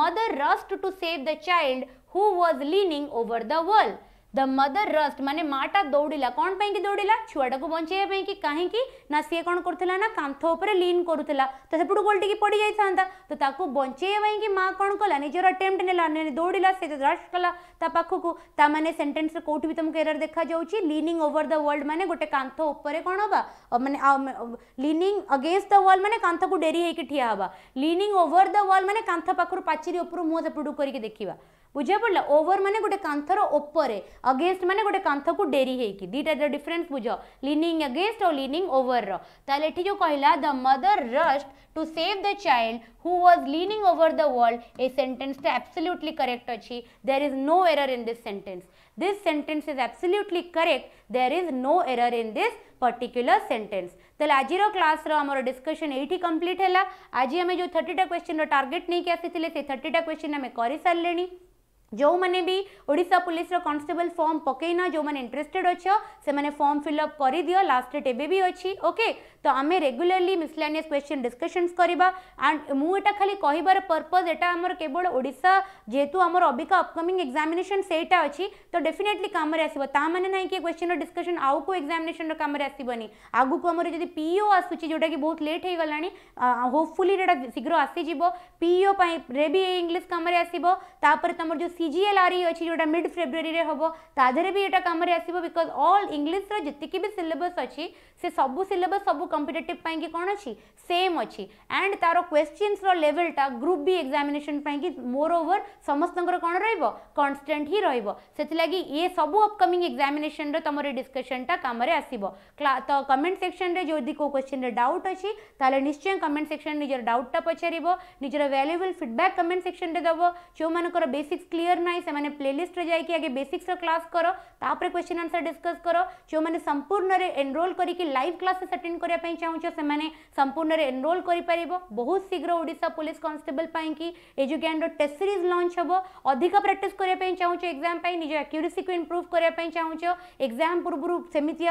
S1: mother rushed to save the child who was leaning over the wall the mother rushed माने ମାଟା ଦୌଡ଼ିଲା କ'ଣ ପାଇଁକି ଦୌଡ଼ିଲା ଛୁଆଟାକୁ ବଞ୍ଚେଇବା ପାଇଁକି କାହିଁକି ନା ସିଏ କ'ଣ କରୁଥିଲା ନା କାନ୍ଥ ଉପରେ ଲିନ୍ କରୁଥିଲା ତ ସେପଟୁ ଗୋଲଟିକି ପଡ଼ିଯାଇଥାନ୍ତା ତ ତାକୁ ବଞ୍ଚେଇବା ପାଇଁକି ମାଆ କ'ଣ କଲା ନିଜର ଆଟେମ୍ପ୍ଟ ନେଲା ଦୌଡ଼ିଲା ସେ ରଷ୍ଟ କଲା ତା ପାଖକୁ ତା ମାନେ ସେଣ୍ଟେନ୍ସରେ କେଉଁଠି ବି ତୁମକୁ ଏରର ଦେଖାଯାଉଛି ଲିନିଂ ଓଭର ଦ ୱାର୍ଲଡ ମାନେ ଗୋଟେ କାନ୍ଥ ଉପରେ କ'ଣ ହେବା ମାନେ ଲିନିଂ ଅଗେନ୍ଷ୍ଟ ଦ ୱାଲ୍ ମାନେ କାନ୍ଥକୁ ଡେରି ହେଇକି ଠିଆ ହେବା ଲିନିଂ ଓଭର ଦ ୱାଲ୍ ମାନେ କାନ୍ଥ ପାଖରୁ ପାଚେରୀ ଉପରୁ ମୁହଁ ସେପଟକୁ କରିକି ଦେଖିବା বুঝা পড়লা ওভর মানে গোটে কাঁথর ওপরে অগেনস্ট মানে গোটে কাঁথকু ডেরি হয়েকি দুইটার ডিফরেন্স বুঝ লিনিং অগেনস্ট ও লিনিং ওভরর তাহলে এটি যে কহিলা the mother rushed to save the child who was leaning over the world এই সেন্টেন্সটা আবসোল্যুটলি করেক্ট অছি there is no error in this sentence this sentence is absolutely correct there is no error in this particular sentence तेल आज class आमर discussion ये complete है आज आम जो थर्टीटा क्वेश्चन टार्गेट नहीं आसी थर्टीटा क्वेश्चन आम कर सारे ଯେଉଁମାନେ ବି ଓଡ଼ିଶା ପୋଲିସର କନଷ୍ଟେବଲ୍ ଫର୍ମ ପକାଇନ ଯେଉଁମାନେ ଇଣ୍ଟରେଷ୍ଟେଡ୍ ଅଛ ସେମାନେ ଫର୍ମ ଫିଲ୍ଅପ୍ କରିଦିଅ ଲାଷ୍ଟ ଡେଟ୍ ଏବେ ବି ଅଛି ଓକେ तो आम रेगुलाली मिसलानियस क्वेश्चन डिस्कसनस करवा एंड मुझा खाली कहार पर्पज एटा केवल ओडा जेहतु आम अबिका अबकमिंग एक्जामेसन से तो डेफिनेटली कम आसने ना कि क्वेश्चन डिस्कसन आउ को एक्जामेसन कम आसवनी आगे आम जब पीओ आसूँ जोटा कि बहुत लेट हो गला होपफुली शीघ्र आसीज पीओ भी इंग्लीश कम आसपर तुम जो सी जी एल आर ई अच्छी जो मिड फेब्रुरी हम ताद भी यहाँ कम आसो बिकज अल्ल इंग्लीश्र जितकी भी सिलेबस अच्छी से सब सिलेबस सब कंपिटेटिव कि कौन अच्छी सेम अच्छी एंड तार क्वेश्चनस लेवलटा ग्रुप बी एक्जामेसन कि मोर ओवर समस्त कौन रनस्टेट ही रही ये सब अपकमिंग एक्जामेसन तुम डिस्कसनटा कम आस तो कमेंट सेक्शन में जदि कौ क्वेश्चन डाउट अच्छी तेल निश्चय कमेंट सेक्शन निजर डाउटा पचार निजर भैल्युएबल फिडबैक कमेंट सेक्शन में दब जो मर बेसिक्स क्लीयर ना से प्लेलीस्ट जाकि आगे बेसिक्स क्लास कर तापर क्वेश्चन आंसर डिस्कस कर जो मैंने संपूर्ण एनरोल करके लाइव क्लासेस अटेंड करा करने चाहूँ से संपूर्ण एनरोल कर बहुत शीघ्र ओडा police constable Edugyan test series launch हे अधिक प्राक्ट करने चाहूँ एक्जाम निज आक्यूरेसी को इम्प्रूव करने चाहूँ एक्जाम पूर्व सेमती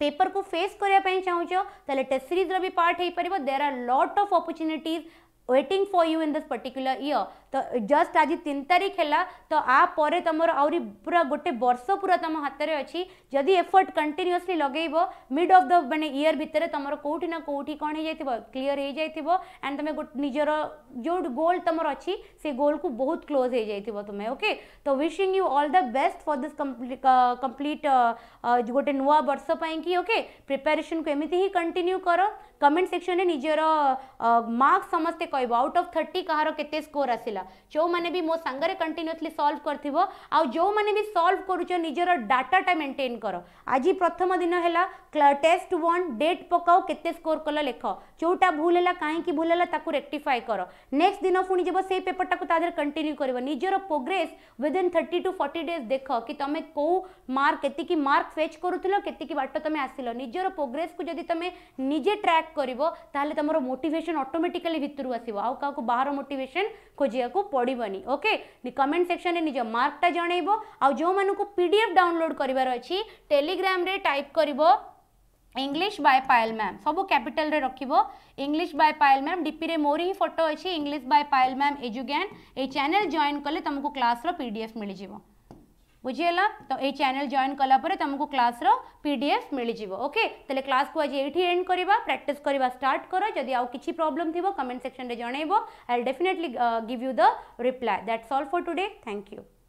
S1: पेपर को फेस करने चाहूँ तो टेस्ट सीरीज भी पार्ट हो पार there are lot of opportunities waiting for you in this particular year तो जस्ट आज तीन तारीख है तो आप तुमर आहरी पूरा गोटे वर्ष पूरा तुम हाथ में अच्छी जदि एफर्ट कंटिन्यूसली लगे मिड अफ द मैंने इयर भितर तुम कौटी ना कौटी कौन हो क्लीयर हो जाइए एंड तुम निजर जो गोल तुम अच्छी से तो uh, uh, uh, गोल को बहुत क्लोज हो जाइए तुम्हें ओके तो wishing you all the best for this complete गोटे नुआ वर्ष पाई कि ओके प्रिपेरेसन को एमती ही कंटिन्यू कर कमेंट सेक्शन में निजर मार्क्स समस्ते कह आउट ऑफ थर्टी कहार के स्कोर आसला जो मैंने भी मो सांगे कंटिन्यूसली सल्व कर जो मैंने भी सल्व करुच निजर डाटाटा मेन्टेन कर आज प्रथम दिन है टेस्ट वन डेट पकाओ के स्कोर कल लेख जोटा भूल है कहीं भूल है रेक्टिफाए कर नेक्स्ट दिन पुणी जब से पेपर टाइम कंटिन्यू कर निजर progress within thirty to forty days देख कि तुम कौ मार्क मार्क फेच करूल के बाट तुम आसल निजर प्रोग्रेस को जब तुम निजे ट्राक ଆଟ୍ରାକ୍ଟ କରିବ ତାହେଲେ ତୁମର ମୋଟିଭେସନ୍ ଅଟୋମେଟିକାଲି ଭିତରୁ ଆସିବ ଆଉ କାହାକୁ ବାହାର ମୋଟିଭେସନ୍ ଖୋଜିବାକୁ ପଡ଼ିବନି ଓକେ କମେଣ୍ଟ ସେକ୍ସନରେ ନିଜ ମାର୍କଟା ଜଣାଇବ ଆଉ ଯେଉଁମାନଙ୍କୁ ପି ଡି ଏଫ୍ ଡାଉନଲୋଡ଼ କରିବାର ଅଛି ଟେଲିଗ୍ରାମରେ ଟାଇପ୍ କରିବ ଇଂଲିଶ ବାଏ ପାଏଲ ମ୍ୟାମ୍ ସବୁ କ୍ୟାପିଟାଲରେ ରଖିବ ଇଂଲିଶ ବାଏ ପାଏଲ ମ୍ୟାମ୍ ଡିପିରେ ମୋର ହିଁ ଫଟୋ ଅଛି English by Payal ma'am Edugyan ଏଇ ଚ୍ୟାନେଲ୍ ଜଏନ୍ କଲେ ତୁମକୁ କ୍ଲାସ୍ର ପି ଡି ଏଫ୍ ମିଳିଯିବ बुझीगला तो ये चैनल जॉइन कलापुर तुमको क्लास रीडीएफ मिल जाएगा ओके तो क्लास को आज ये एंड करवा प्राक्ट करवा स्टार्ट करो जदि आउ किसी प्रोब्लम थी कमेंट सेक्शन में जनइब I'll definitely give you the reply that's all for today thank you